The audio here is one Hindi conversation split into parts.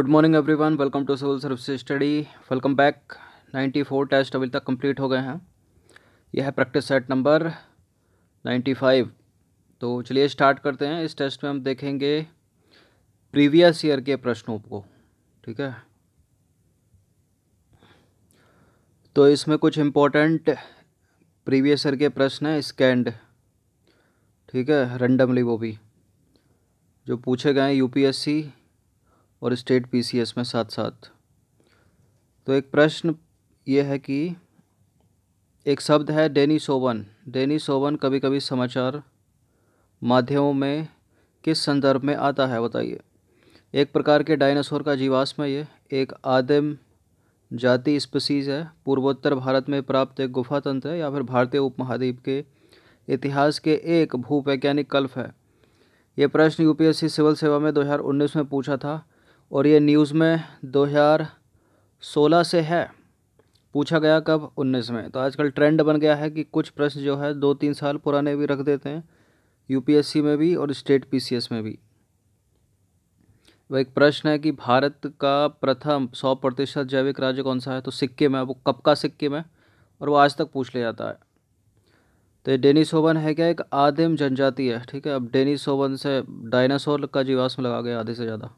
good morning everyone welcome to civil service study welcome back 94 test अभी तक कंप्लीट हो गए हैं यह है प्रैक्टिस सेट नंबर 95 तो चलिए स्टार्ट करते हैं इस टेस्ट में हम देखेंगे प्रीवियस ईयर के प्रश्नों को ठीक है तो इसमें कुछ इम्पोर्टेंट प्रीवियस ईयर के प्रश्न हैं स्कैंड ठीक है रेंडमली वो भी जो पूछे गए हैं यूपीएससी और स्टेट पीसीएस में साथ साथ तो एक प्रश्न ये है कि एक शब्द है डेनी सोवन डेनी सोवन कभी कभी समाचार माध्यमों में किस संदर्भ में आता है बताइए एक प्रकार के डायनासोर का जीवाश्म ये एक आदिम जाति स्पीसीज़ है पूर्वोत्तर भारत में प्राप्त एक गुफा तंत्र है या फिर भारतीय उपमहाद्वीप के इतिहास के एक भूवैज्ञानिक कल्प है ये प्रश्न यूपीएससी सिविल सेवा में 2019 में पूछा था और ये न्यूज़ में 2016 से है पूछा गया कब 19 में तो आजकल ट्रेंड बन गया है कि कुछ प्रश्न जो है दो तीन साल पुराने भी रख देते हैं यूपीएससी में भी और स्टेट पीसीएस में भी वह एक प्रश्न है कि भारत का प्रथम सौ प्रतिशत जैविक राज्य कौन सा है तो सिक्किम है वो कब का सिक्किम है और वो आज तक पूछ लिया जाता है तो डेनिस होवन है क्या एक आदिम जनजाति है ठीक है अब डेनिस होवन से डायनासोर का जीवाश्म लगा गया आधे से ज़्यादा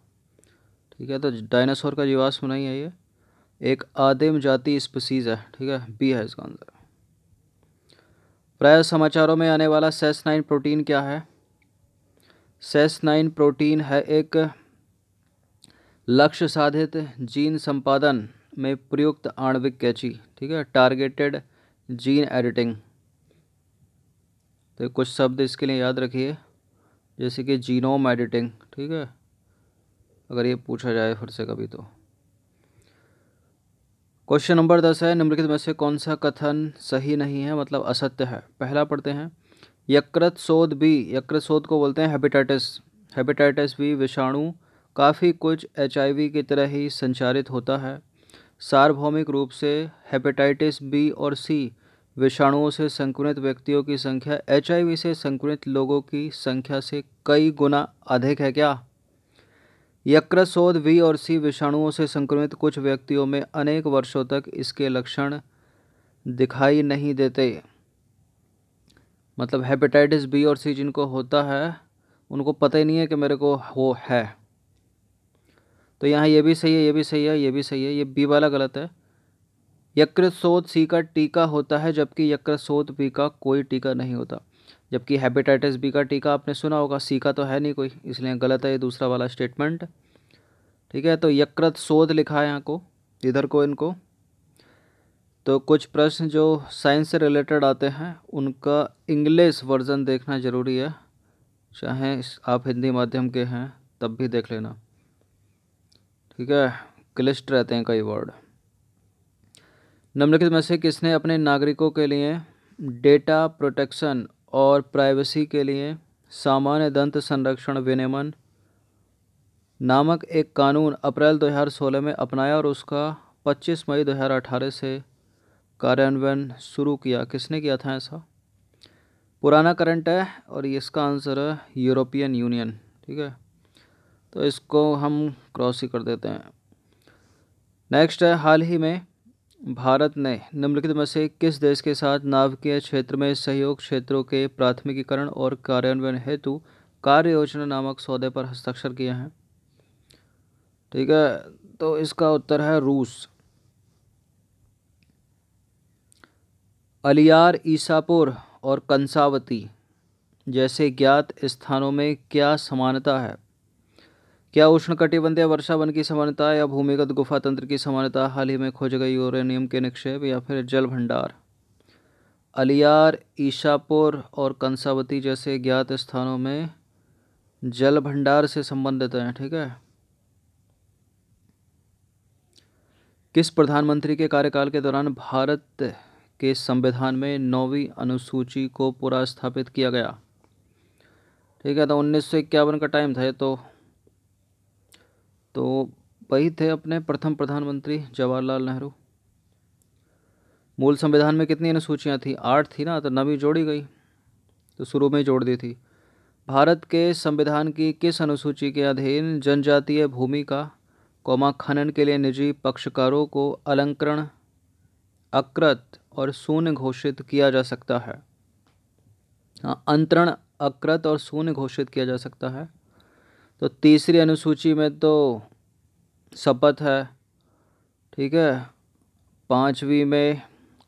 ठीक है तो डायनासोर का जीवाश्म नहीं है ये एक आदिम जाति स्पीसीज है ठीक है बी है इसका आंसर प्राय समाचारों में आने वाला सेस नाइन प्रोटीन क्या है सेस नाइन प्रोटीन है एक लक्ष्य साधित जीन संपादन में प्रयुक्त आणविक कैची ठीक है टारगेटेड जीन एडिटिंग तो कुछ शब्द इसके लिए याद रखिए जैसे कि जीनोम एडिटिंग ठीक है अगर ये पूछा जाए फिर से कभी तो क्वेश्चन नंबर दस है निम्नलिखित में से कौन सा कथन सही नहीं है मतलब असत्य है पहला पढ़ते हैं यकृत शोध भी यकृत शोध को बोलते हैं हेपेटाइटिस हेपेटाइटिस भी विषाणु काफ़ी कुछ एच की तरह ही संचारित होता है सार्वभौमिक रूप से हेपेटाइटिस बी और सी विषाणुओं से संक्रमित व्यक्तियों की संख्या एच से संक्रमित लोगों की संख्या से कई गुना अधिक है क्या शोध वी और सी विषाणुओं से संक्रमित कुछ व्यक्तियों में अनेक वर्षों तक इसके लक्षण दिखाई नहीं देते मतलब हेपेटाइटिस बी और सी जिनको होता है उनको पता ही नहीं है कि मेरे को हो है तो यहाँ ये भी सही है ये भी सही है ये भी सही है ये बी वाला गलत है यकृत शोध सी का टीका होता है जबकि यकृत शोध बी का कोई टीका नहीं होता जबकि हेपेटाइटिस बी का टीका आपने सुना होगा सी का तो है नहीं कोई इसलिए गलत है ये दूसरा वाला स्टेटमेंट ठीक है तो यकृत शोध लिखा है यहाँ को इधर को इनको तो कुछ प्रश्न जो साइंस से रिलेटेड आते हैं उनका इंग्लिश वर्जन देखना ज़रूरी है चाहे आप हिंदी माध्यम के हैं तब भी देख लेना ठीक है क्लिस्ट रहते हैं कई वर्ड निम्नलिखित में से किसने अपने नागरिकों के लिए डेटा प्रोटेक्शन और प्राइवेसी के लिए सामान्य दंत संरक्षण विनियमन नामक एक कानून अप्रैल 2016 में अपनाया और उसका 25 मई 2018 से कार्यान्वयन शुरू किया किसने किया था ऐसा पुराना करंट है और इसका आंसर है यूरोपियन यूनियन ठीक है तो इसको हम क्रॉस ही कर देते हैं नेक्स्ट है हाल ही में भारत ने निम्नलिखित में से किस देश के साथ नाभिकीय क्षेत्र में सहयोग क्षेत्रों के प्राथमिकीकरण और कार्यान्वयन हेतु कार्य योजना नामक सौदे पर हस्ताक्षर किए हैं ठीक है तो इसका उत्तर है रूस अलियार ईसापुर और कंसावती जैसे ज्ञात स्थानों में क्या समानता है क्या उष्ण कटिबंधीय वर्षावन की समानता या भूमिगत गुफा तंत्र की समानता हाल ही में खोज गई यूरेनियम के निक्षेप या फिर जल भंडार अलियार ईशापुर और कंसावती जैसे ज्ञात स्थानों में जल भंडार से संबंधित हैं ठीक है किस प्रधानमंत्री के कार्यकाल के दौरान भारत के संविधान में नौवीं अनुसूची को पुरा स्थापित किया गया ठीक है तो उन्नीस का टाइम था ये तो तो वही थे अपने प्रथम प्रधानमंत्री जवाहरलाल नेहरू मूल संविधान में कितनी अनुसूचियाँ थी आठ थी ना तो नवी जोड़ी गई तो शुरू में ही जोड़ दी थी भारत के संविधान की किस अनुसूची के अधीन जनजातीय भूमि का कौमा खनन के लिए निजी पक्षकारों को अलंकरण अकृत और शून्य घोषित किया जा सकता है हाँ अंतरण अकृत और शून्य घोषित किया जा सकता है तो तीसरी अनुसूची में तो शपथ है ठीक है पाँचवीं में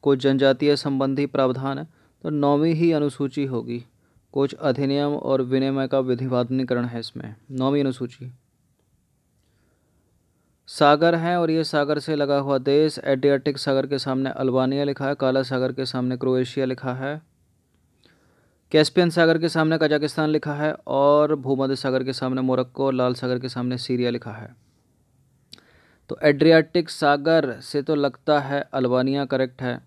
कुछ जनजातीय संबंधी प्रावधान है तो नौवीं ही अनुसूची होगी कुछ अधिनियम और विनिमय का विधिवादनीकरण है इसमें नौवीं अनुसूची सागर है और ये सागर से लगा हुआ देश एडियाटिक सागर के सामने अल्बानिया लिखा है काला सागर के सामने क्रोएशिया लिखा है कैस्पियन सागर के सामने कजाकिस्तान लिखा है और भूमध्य सागर के सामने मोरक्को लाल सागर के सामने सीरिया लिखा है तो एड्रियाटिक सागर से तो लगता है अल्बानिया करेक्ट है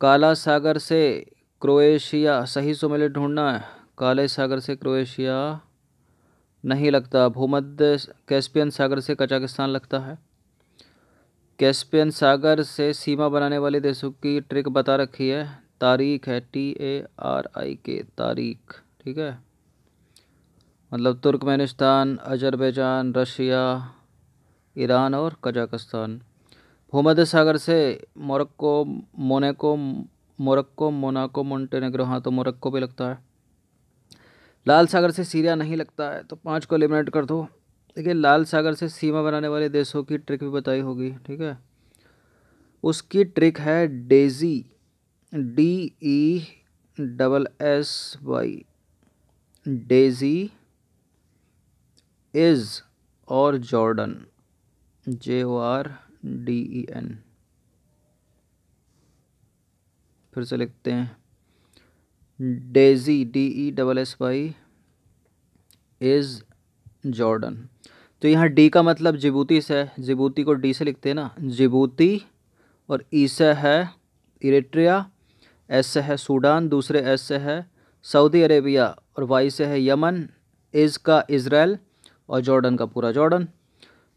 काला सागर से क्रोएशिया सही सुमेले ढूंढना है काले सागर से क्रोएशिया नहीं लगता भूमध्य कैस्पियन सागर से कजाकिस्तान लगता है कैस्पियन सागर से सीमा बनाने वाले देशों की ट्रिक बता रखी है तारीख है टी ए आर आई के तारीख ठीक है मतलब तुर्कमेनिस्तान अजरबैजान रशिया ईरान और कजाकिस्तान भूमध्य सागर से Morocco Monaco Morocco Monaco Montenegro हाँ तो मोरक्को भी लगता है लाल सागर से सीरिया नहीं लगता है तो पाँच को एलिमिनेट कर दो देखिए लाल सागर से सीमा बनाने वाले देशों की ट्रिक भी बताई होगी ठीक है उसकी ट्रिक है Daisy D E double S Y Daisy is और Jordan J O R D E N फिर से लिखते हैं Daisy D E double S Y is Jordan तो यहाँ डी का मतलब जिबूती से है जिबूती को डी से लिखते हैं ना जिबूती और ई से है इरेट्रिया एस से है सूडान दूसरे एस से है सऊदी अरेबिया और वाई से है यमन इज़ का इसराइल और जॉर्डन का पूरा जॉर्डन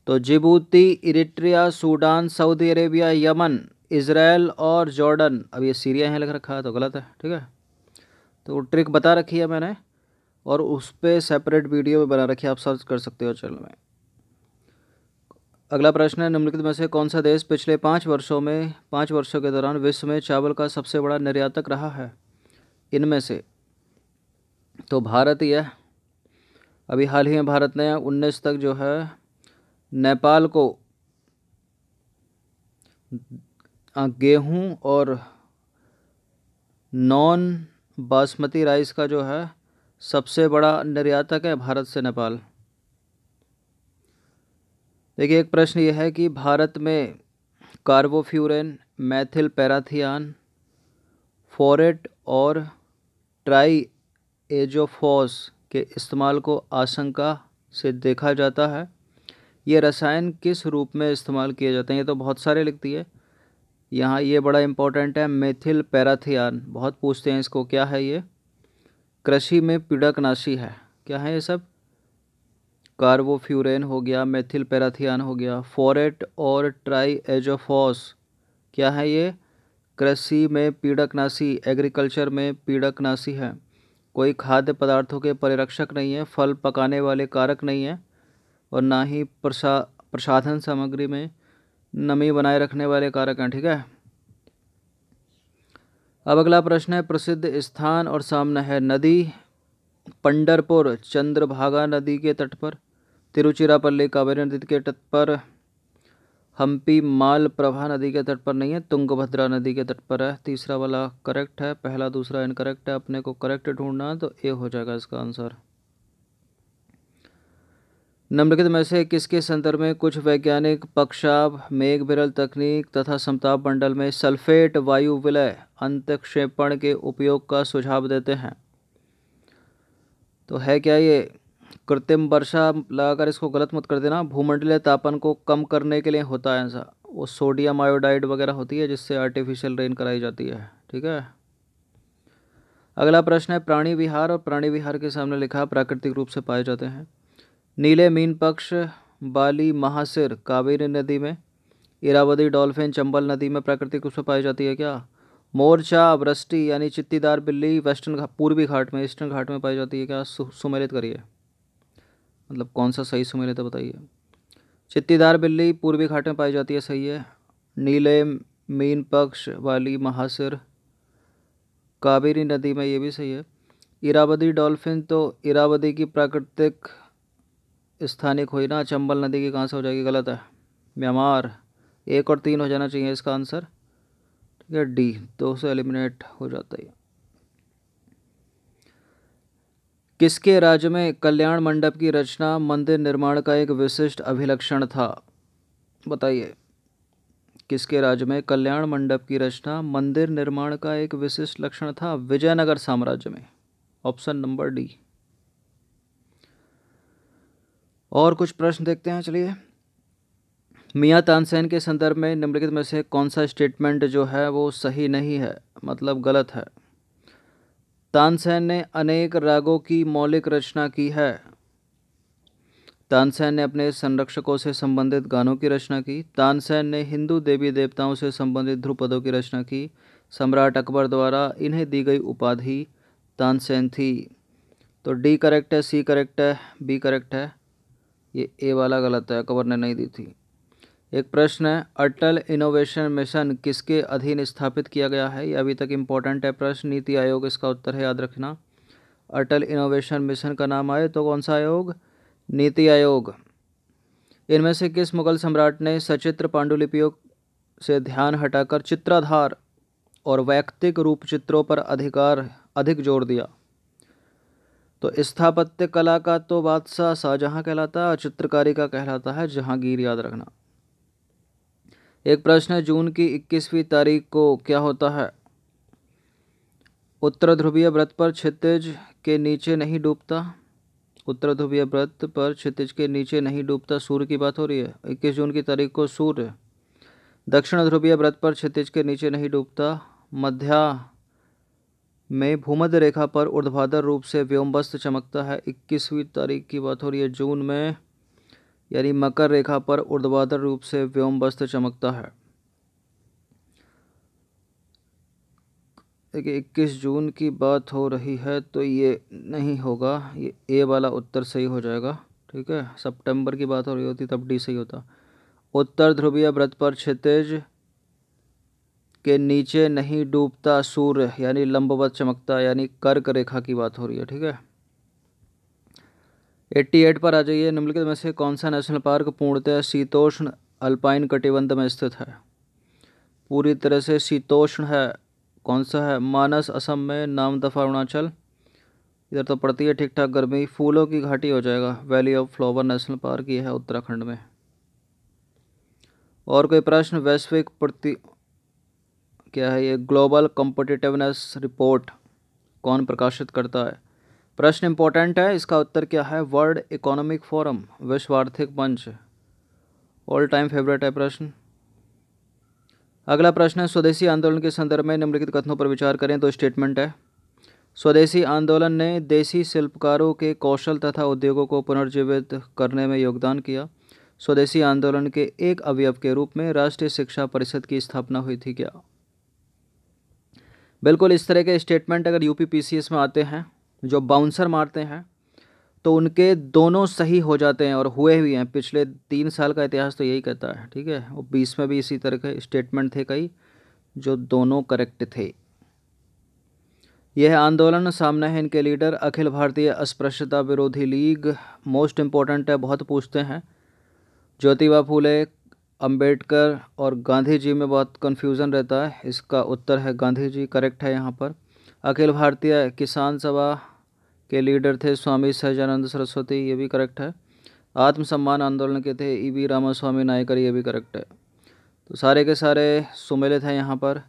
तो Djibouti Eritrea Sudan Saudi Arabia Yemen Israel और जॉर्डन अब ये सीरिया यहाँ लिख रखा है तो गलत है ठीक है तो ट्रिक बता रखी है मैंने और उस पर सेपरेट वीडियो में बना रखी है आप सर्च कर सकते हो चैनल में अगला प्रश्न है निम्नलिखित में से कौन सा देश पिछले पाँच वर्षों में पाँच वर्षों के दौरान विश्व में चावल का सबसे बड़ा निर्यातक रहा है इनमें से तो भारत यह अभी हाल ही में भारत ने उन्नीस तक जो है नेपाल को गेहूं और नॉन बासमती राइस का जो है सबसे बड़ा निर्यातक है भारत से नेपाल देखिए एक प्रश्न ये है कि भारत में कार्बोफ्यूरन मैथिल पैराथियान फोरेट और ट्राई एजोफॉस के इस्तेमाल को आशंका से देखा जाता है ये रसायन किस रूप में इस्तेमाल किए जाते हैं ये तो बहुत सारे लिखती है यहाँ ये बड़ा इम्पोर्टेंट है मेथिल पैराथियन बहुत पूछते हैं इसको क्या है ये कृषि में पीड़कनाशी है क्या है ये सब कार्बोफ्यूरेन हो गया मेथिल पैराथियन हो गया फोरेट और ट्राई एजोफॉस क्या है ये कृषि में पीड़कनाशी एग्रीकल्चर में पीड़कनाशी है कोई खाद्य पदार्थों के परिरक्षक नहीं है फल पकाने वाले कारक नहीं है और ना ही प्रसा प्रसाधन सामग्री में नमी बनाए रखने वाले कारक हैं ठीक है अब अगला प्रश्न है प्रसिद्ध स्थान और सामना है नदी पंडरपुर चंद्रभागा नदी के तट पर तिरुचिरापल्ली कावेरी नदी के तट पर हम्पी मालप्रभा नदी के तट पर नहीं है तुंगभद्रा नदी के तट पर है तीसरा वाला करेक्ट है पहला दूसरा इनकरेक्ट है अपने को करेक्ट ढूंढना है तो ए हो जाएगा इसका आंसर निम्नलिखित में से किसके संदर्भ में कुछ वैज्ञानिक पक्षाप मेघ बिरल तकनीक तथा समताप मंडल में सल्फेट वायु विलय अंतक्षेपण के उपयोग का सुझाव देते हैं तो है क्या ये कृत्रिम वर्षा लगाकर इसको गलत मत कर देना भूमंडलीय तापन को कम करने के लिए होता है ऐसा वो सोडियम आयोडाइड वगैरह होती है जिससे आर्टिफिशियल रेन कराई जाती है ठीक है अगला प्रश्न है प्राणी विहार और प्राणी विहार के सामने लिखा प्राकृतिक रूप से पाए जाते हैं नीले मीन पक्ष बाली महासिर कावेरी नदी में इरावदी डॉल्फिन चंबल नदी में प्राकृतिक रूप से पाई जाती है क्या मोरचा वृष्टि यानी चित्तीदार बिल्ली वेस्टर्न घाट पूर्वी घाट में ईस्टर्न घाट में पाई जाती है क्या सु, सुमेलित करिए मतलब कौन सा सही सुमेलित है बताइए चित्तीदार बिल्ली पूर्वी घाट में पाई जाती है सही है नीले मीन पक्ष वाली महासिर कावेरी नदी में ये भी सही है इरावदी डॉल्फिन तो इरावदी की प्राकृतिक स्थानिक हुई ना चंबल नदी की कहाँ से हो जाएगी गलत है म्यांमार एक और तीन हो जाना चाहिए इसका आंसर या डी तो से एलिमिनेट हो जाता है किसके राज्य में कल्याण मंडप की रचना मंदिर निर्माण का एक विशिष्ट अभिलक्षण था बताइए किसके राज्य में कल्याण मंडप की रचना मंदिर निर्माण का एक विशिष्ट लक्षण था विजयनगर साम्राज्य में ऑप्शन नंबर डी और कुछ प्रश्न देखते हैं चलिए मियाँ तानसेन के संदर्भ में निम्नलिखित में से कौन सा स्टेटमेंट जो है वो सही नहीं है मतलब गलत है तानसेन ने अनेक रागों की मौलिक रचना की है तानसेन ने अपने संरक्षकों से संबंधित गानों की रचना की तानसेन ने हिंदू देवी देवताओं से संबंधित ध्रुपदों की रचना की सम्राट अकबर द्वारा इन्हें दी गई उपाधि तानसेन थी तो डी करेक्ट है सी करेक्ट है बी करेक्ट है ये ए वाला गलत है अकबर ने नहीं दी थी एक प्रश्न है अटल इनोवेशन मिशन किसके अधीन स्थापित किया गया है ये अभी तक इम्पोर्टेंट है प्रश्न नीति आयोग इसका उत्तर है याद रखना अटल इनोवेशन मिशन का नाम आए तो कौन सा आयोग नीति आयोग इनमें से किस मुगल सम्राट ने सचित्र पांडुलिपियों से ध्यान हटाकर चित्राधार और वैयक्तिक रूप चित्रों पर अधिकार अधिक जोर दिया तो स्थापत्य कला का तो बादशाह शाहजहाँ कहलाता है और चित्रकारी का कहलाता है जहांगीर याद रखना एक प्रश्न है जून की इक्कीसवीं तारीख को क्या होता है उत्तर ध्रुवीय व्रत पर क्षितिज के नीचे नहीं डूबता उत्तर ध्रुवीय व्रत पर क्षितिज के नीचे नहीं डूबता सूर्य की बात हो रही है इक्कीस जून की तारीख को सूर्य दक्षिण ध्रुवीय व्रत पर क्षितिज के नीचे नहीं डूबता मध्या में भूमध्य रेखा पर ऊर्ध्वाधर रूप से व्योमबस्त चमकता है इक्कीसवीं तारीख की बात हो रही है जून में यानी मकर रेखा पर ऊर्ध्वाधर रूप से व्योम वस्त्र चमकता है देखिए इक्कीस जून की बात हो रही है तो ये नहीं होगा ये ए वाला उत्तर सही हो जाएगा ठीक है सितंबर की बात हो रही होती तब डी सही होता उत्तर ध्रुवीय व्रत पर क्षितिज के नीचे नहीं डूबता सूर्य यानी लंबवत चमकता यानी कर्क रेखा की बात हो रही है ठीक है 88 पर आ जाइए निम्नलिखित में से कौन सा नेशनल पार्क पूर्णतः शीतोष्ण अल्पाइन कटिबंध में स्थित है पूरी तरह से शीतोष्ण है कौन सा है मानस असम में नाम दफा अरुणाचल इधर तो पड़ती है ठीक ठाक गर्मी फूलों की घाटी हो जाएगा valley of flower national park ये है उत्तराखंड में और कोई प्रश्न वैश्विक प्रति क्या है ये ग्लोबल कॉम्पिटिटिवनेस रिपोर्ट कौन प्रकाशित करता है प्रश्न इंपॉर्टेंट है इसका उत्तर क्या है वर्ल्ड इकोनॉमिक फोरम विश्व आर्थिक मंच ऑल टाइम फेवरेट है प्रश्न अगला प्रश्न है स्वदेशी आंदोलन के संदर्भ में निम्नलिखित कथनों पर विचार करें तो स्टेटमेंट है स्वदेशी आंदोलन ने देशी शिल्पकारों के कौशल तथा उद्योगों को पुनर्जीवित करने में योगदान किया स्वदेशी आंदोलन के एक अवयव के रूप में राष्ट्रीय शिक्षा परिषद की स्थापना हुई थी क्या बिल्कुल इस तरह के स्टेटमेंट अगर यूपीपीसीएस में आते हैं जो बाउंसर मारते हैं तो उनके दोनों सही हो जाते हैं और हुए भी हैं पिछले तीन साल का इतिहास तो यही कहता है ठीक है और बीस में भी इसी तरह के स्टेटमेंट थे कई जो दोनों करेक्ट थे यह आंदोलन सामने है इनके लीडर अखिल भारतीय अस्पृश्यता विरोधी लीग मोस्ट इम्पोर्टेंट है बहुत पूछते हैं ज्योतिबा फूले अंबेडकर और गांधी जी में बहुत कन्फ्यूज़न रहता है इसका उत्तर है गांधी जी करेक्ट है यहाँ पर अखिल भारतीय किसान सभा के लीडर थे स्वामी सहजानंद सरस्वती ये भी करेक्ट है आत्मसम्मान आंदोलन के थे E e V Ramaswamy Naicker ये भी करेक्ट है तो सारे के सारे सुमेलित हैं यहाँ पर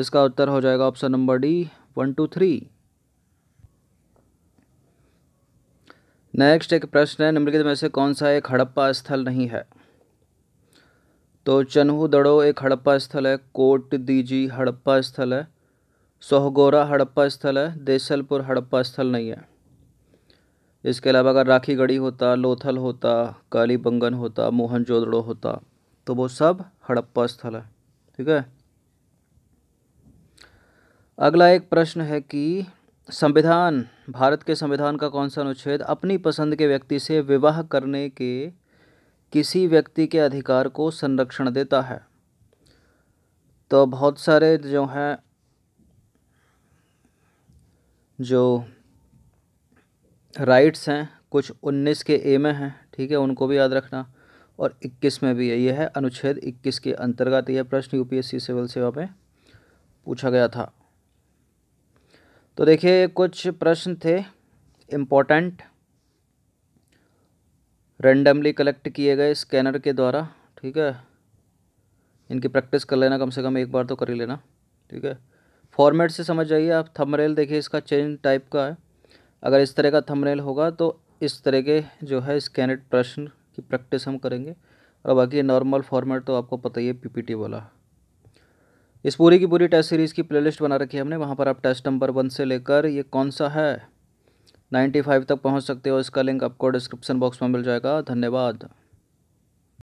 इसका उत्तर हो जाएगा option number D one two three next एक प्रश्न है निम्नलिखित में से कौन सा एक हड़प्पा स्थल नहीं है तो चनहू दड़ो एक हड़प्पा स्थल है कोट दीजी हड़प्पा स्थल है सोहगोरा हड़प्पा स्थल है देसलपुर हड़प्पा स्थल नहीं है इसके अलावा अगर राखी गढ़ी होता लोथल होता काली बंगन होता मोहनजोदड़ो होता तो वो सब हड़प्पा स्थल है ठीक है अगला एक प्रश्न है कि संविधान भारत के संविधान का कौन सा अनुच्छेद अपनी पसंद के व्यक्ति से विवाह करने के किसी व्यक्ति के अधिकार को संरक्षण देता है तो बहुत सारे जो हैं जो राइट्स हैं कुछ उन्नीस के ए में हैं ठीक है उनको भी याद रखना और इक्कीस में भी है यह है अनुच्छेद इक्कीस के अंतर्गत यह प्रश्न यूपीएससी सिविल सेवा में पूछा गया था तो देखिए कुछ प्रश्न थे इम्पोर्टेंट रेंडमली कलेक्ट किए गए स्कैनर के द्वारा ठीक है इनकी प्रैक्टिस कर लेना कम से कम एक बार तो कर ही लेना ठीक है फॉर्मेट से समझ जाइए आप थंबनेल देखिए इसका चेंज टाइप का है अगर इस तरह का थंबनेल होगा तो इस तरह के जो है स्कैनड प्रश्न की प्रैक्टिस हम करेंगे और बाकी नॉर्मल फॉर्मेट तो आपको पता ही है पीपीटी वाला इस पूरी की पूरी टेस्ट सीरीज़ की प्लेलिस्ट बना रखी है हमने वहाँ पर आप टेस्ट नंबर वन से लेकर ये कौन सा है नाइन्टी फाइव तक पहुँच सकते हो इसका लिंक आपको डिस्क्रिप्शन बॉक्स में मिल जाएगा धन्यवाद